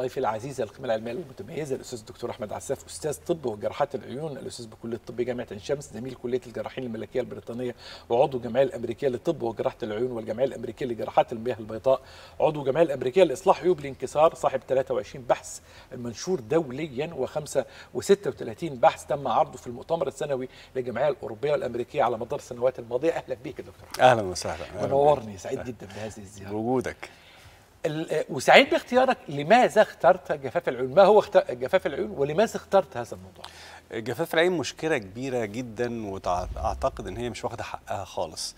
ضيفي العزيز القيمة العلمية المتميزة الأستاذ الدكتور أحمد عساف أستاذ طب وجراحات العيون الأستاذ بكلية الطب جامعة عين شمس زميل كلية الجراحين الملكية البريطانية وعضو الجمعية الأمريكية للطب وجراحة العيون والجمعية الأمريكية لجراحات المياه البيضاء عضو الجمعية الأمريكية لإصلاح عيوب الانكسار صاحب 23 بحث منشور دوليا و35 بحث تم عرضه في المؤتمر السنوي للجمعية الأوروبية والأمريكية على مدار السنوات الماضية أهلا بك يا دكتور أهلا وسهلا منورني سعيد جدا بهذه الزيارة بوجودك آه، وسعيد باختيارك لماذا اخترت جفاف العيون ما هو جفاف العيون ولماذا اخترت هذا الموضوع جفاف العين مشكله كبيره جدا واعتقد ان هي مش واخده حقها خالص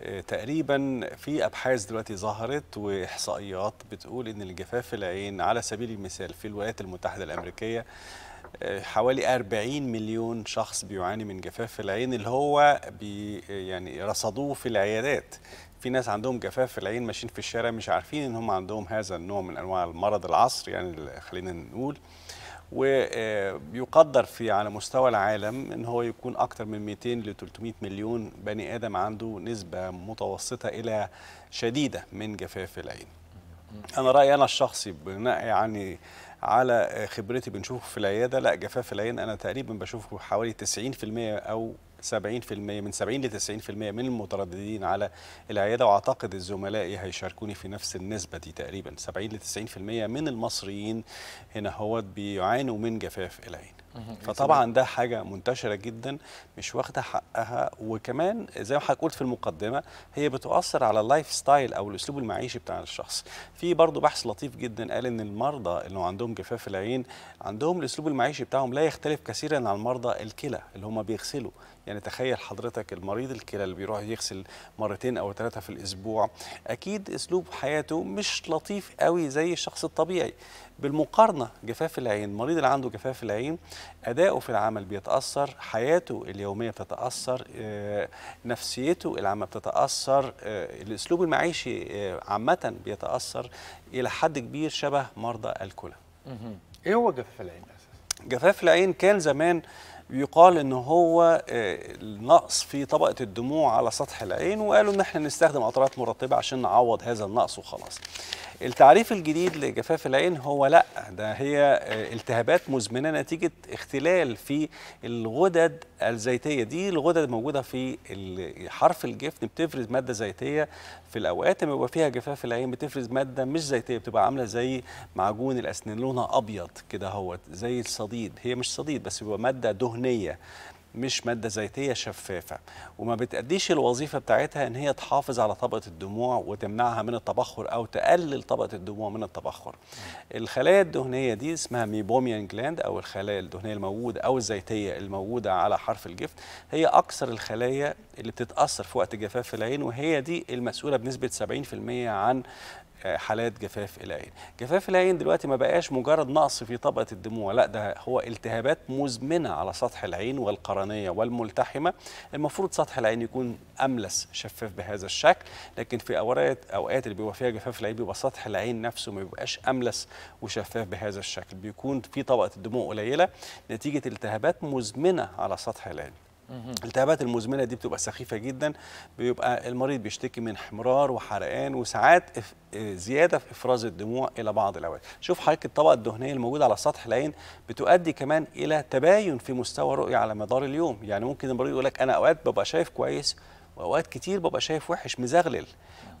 آه، تقريبا في ابحاث دلوقتي ظهرت واحصائيات بتقول ان الجفاف العين على سبيل المثال في الولايات المتحده الامريكيه آه، حوالي 40 مليون شخص بيعاني من جفاف العين اللي هو بي يعني رصدوه في العيادات في ناس عندهم جفاف في العين ماشيين في الشارع مش عارفين ان هم عندهم هذا النوع من انواع المرض العصر يعني خلينا نقول ويقدر آه، في على مستوى العالم ان هو يكون اكثر من 200 ل 300 مليون بني ادم عنده نسبه متوسطه الى شديده من جفاف العين انا رايي انا الشخصي بناء يعني على آه، خبرتي بنشوفه في العياده لا جفاف العين انا تقريبا بشوفه حوالي 90% او 70% من 70 ل 90% من المترددين على العياده واعتقد الزملاء هيشاركوني في نفس النسبه دي تقريبا 70 ل 90% من المصريين هنا هو بيعانوا من جفاف العين فطبعا ده حاجه منتشره جدا مش واخده حقها وكمان زي ما حضرتك قلت في المقدمه هي بتؤثر على اللايف ستايل او الاسلوب المعيشي بتاع الشخص في برضه بحث لطيف جدا قال ان المرضى اللي عندهم جفاف العين عندهم الاسلوب المعيشي بتاعهم لا يختلف كثيرا عن مرضى الكلى اللي هم بيغسلوا يعني تخيل حضرتك المريض الكلى اللي بيروح يغسل مرتين او ثلاثه في الاسبوع اكيد اسلوب حياته مش لطيف قوي زي الشخص الطبيعي بالمقارنه جفاف العين المريض اللي عنده جفاف العين اداؤه في العمل بيتاثر حياته اليوميه بتتاثر آه، نفسيته العامه بتتاثر آه، الاسلوب المعيشي آه، عامه بيتاثر الى حد كبير شبه مرضى الكلى ايه هو جفاف العين جفاف العين كان زمان يقال ان هو آه، نقص في طبقه الدموع على سطح العين وقالوا ان احنا نستخدم قطرات مرطبه عشان نعوض هذا النقص وخلاص التعريف الجديد لجفاف العين هو لا ده هي آه، التهابات مزمنه نتيجه اختلال في الغدد الزيتيه دي الغدد موجوده في حرف الجفن بتفرز ماده زيتيه في الاوقات لما بيبقى فيها جفاف العين بتفرز ماده مش زيتيه بتبقى عامله زي معجون الاسنان لونها ابيض كده اهوت زي الصديد هي مش صديد بس بيبقى ماده دهن دهنيه مش مادة زيتية شفافة وما بتأديش الوظيفة بتاعتها ان هي تحافظ على طبقة الدموع وتمنعها من التبخر او تقلل طبقة الدموع من التبخر الخلايا الدهنية دي اسمها ميبوميان جلاند او الخلايا الدهنية الموجودة او الزيتية الموجودة على حرف الجفت هي اكثر الخلايا اللي بتتأثر في وقت جفاف العين وهي دي المسؤولة بنسبة 70% عن حالات جفاف العين جفاف العين دلوقتي ما بقاش مجرد نقص في طبقه الدموع لا ده هو التهابات مزمنه على سطح العين والقرنيه والملتحمه المفروض سطح العين يكون املس شفاف بهذا الشكل لكن في اوقات اوقات اللي بيبقى فيها جفاف العين بيبقى سطح العين نفسه ما بيبقاش املس وشفاف بهذا الشكل بيكون في طبقه الدموع قليله نتيجه التهابات مزمنه على سطح العين الالتهابات المزمنه دي بتبقى سخيفه جدا بيبقى المريض بيشتكي من حمرار وحرقان وساعات آه، زياده في افراز الدموع الى بعض الاوقات شوف حضرتك الطبقه الدهنيه الموجوده على سطح العين بتؤدي كمان الى تباين في مستوى الرؤيه على مدار اليوم يعني ممكن المريض يقول لك انا اوقات ببقى شايف كويس واوقات كتير ببقى شايف وحش مزغلل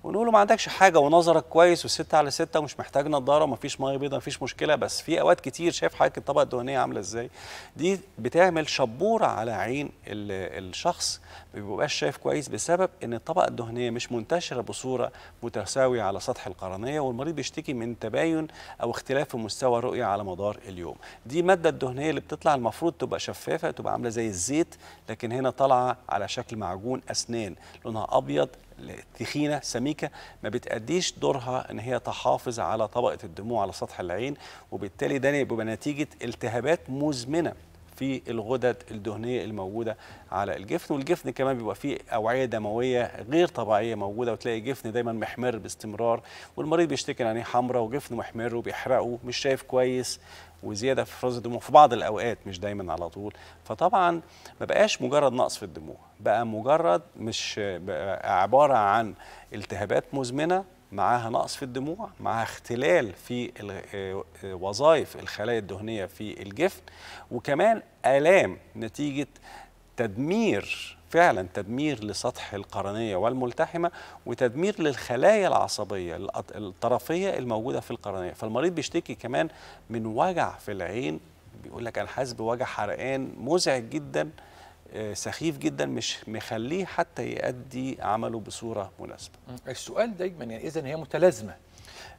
ونقول له ما عندكش حاجه ونظرك كويس و6 على 6 ومش محتاج نظاره ومفيش ميه بيضاء مفيش مشكله بس في اوقات كتير شايف حضرتك الطبقه الدهنيه عامله ازاي دي بتعمل شبوره على عين الشخص ما بيبقاش شايف كويس بسبب ان الطبقه الدهنيه مش منتشره بصوره متساويه على سطح القرنيه والمريض بيشتكي من تباين او اختلاف في مستوى الرؤيه على مدار اليوم دي الماده الدهنيه اللي بتطلع المفروض تبقى شفافه تبقى عامله زي الزيت لكن هنا طالعه على شكل معجون اسنان لونها ابيض تخينه سميكه ما بتأديش دورها ان هي تحافظ على طبقه الدموع على سطح العين وبالتالي ده بيبقى نتيجه التهابات مزمنه في الغدد الدهنيه الموجوده على الجفن والجفن كمان بيبقى فيه اوعيه دمويه غير طبيعيه موجوده وتلاقي جفن دايما محمر باستمرار والمريض بيشتكي ان عينيه حمراء وجفنه محمر وبيحرقه مش شايف كويس وزياده في افراز الدموع في بعض الاوقات مش دايما على طول فطبعا ما بقاش مجرد نقص في الدموع بقى مجرد مش بقى عباره عن التهابات مزمنه معاها نقص في الدموع معاها اختلال في آه، وظائف الخلايا الدهنيه في الجفن وكمان الام نتيجه تدمير فعلا تدمير لسطح القرنية والملتحمة وتدمير للخلايا العصبية الطرفية الموجودة في القرنية فالمريض بيشتكي كمان من وجع في العين بيقول لك أنا حاسس بوجع حرقان مزعج جدا آه، سخيف جدا مش مخليه حتى يؤدي عمله بصورة مناسبة السؤال دايما يعني إذا هي متلازمة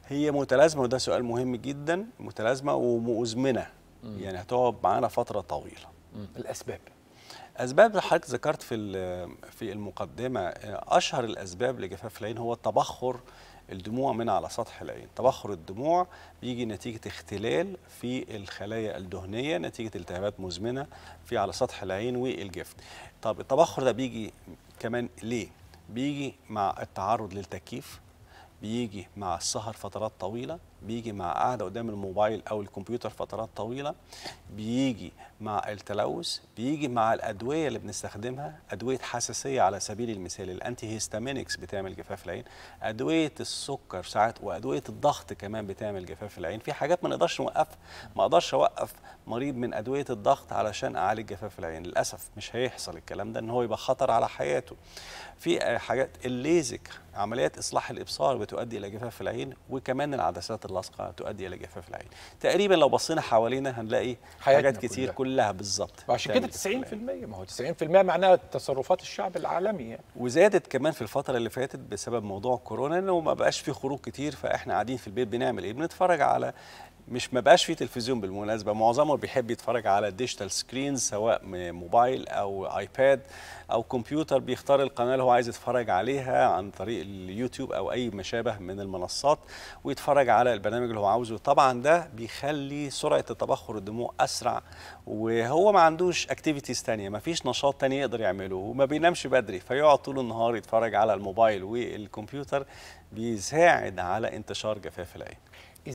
هي متلازمة وده سؤال مهم جدا متلازمة ومؤزمنة يعني هتقعد معانا فترة طويلة الأسباب اسباب حضرتك ذكرت في في المقدمه اشهر الاسباب لجفاف العين هو تبخر الدموع من على سطح العين تبخر الدموع بيجي نتيجه اختلال في الخلايا الدهنيه نتيجه التهابات مزمنه في على سطح العين والجفن طب التبخر ده بيجي كمان ليه بيجي مع التعرض للتكييف بيجي مع السهر فترات طويله بيجي مع قاعده قدام الموبايل او الكمبيوتر فترات طويله بيجي مع التلوث بيجي مع الادويه اللي بنستخدمها ادويه حساسيه على سبيل المثال الانتي هيستامينكس بتعمل جفاف العين ادويه السكر ساعات وادويه الضغط كمان بتعمل جفاف العين في حاجات ما نقدرش نوقفها ما اقدرش اوقف مريض من ادويه الضغط علشان اعالج جفاف العين للاسف مش هيحصل الكلام ده ان هو يبقى خطر على حياته في آه، حاجات الليزك عمليات اصلاح الابصار بتؤدي الى جفاف العين وكمان العدسات اللاصقه تؤدي الى جفاف العين تقريبا لو بصينا حوالينا هنلاقي حاجات كتير كلها, كلها بالظبط عشان كده 90% ما هو 90% معناها تصرفات الشعب العالمي يعني. وزادت كمان في الفتره اللي فاتت بسبب موضوع كورونا انه ما بقاش في خروج كتير فاحنا قاعدين في البيت بنعمل ايه بنتفرج على مش ما بقاش تلفزيون بالمناسبه معظمه بيحب يتفرج على ديجيتال سكرينز سواء موبايل او ايباد او كمبيوتر بيختار القناه اللي هو عايز يتفرج عليها عن طريق اليوتيوب او اي مشابه من المنصات ويتفرج على البرنامج اللي هو عاوزه طبعا ده بيخلي سرعه تبخر الدموع اسرع وهو ما عندوش اكتيفيتيز ثانيه ما فيش نشاط ثاني يقدر يعمله وما بينامش بدري فيقعد طول النهار يتفرج على الموبايل والكمبيوتر بيساعد على انتشار جفاف العين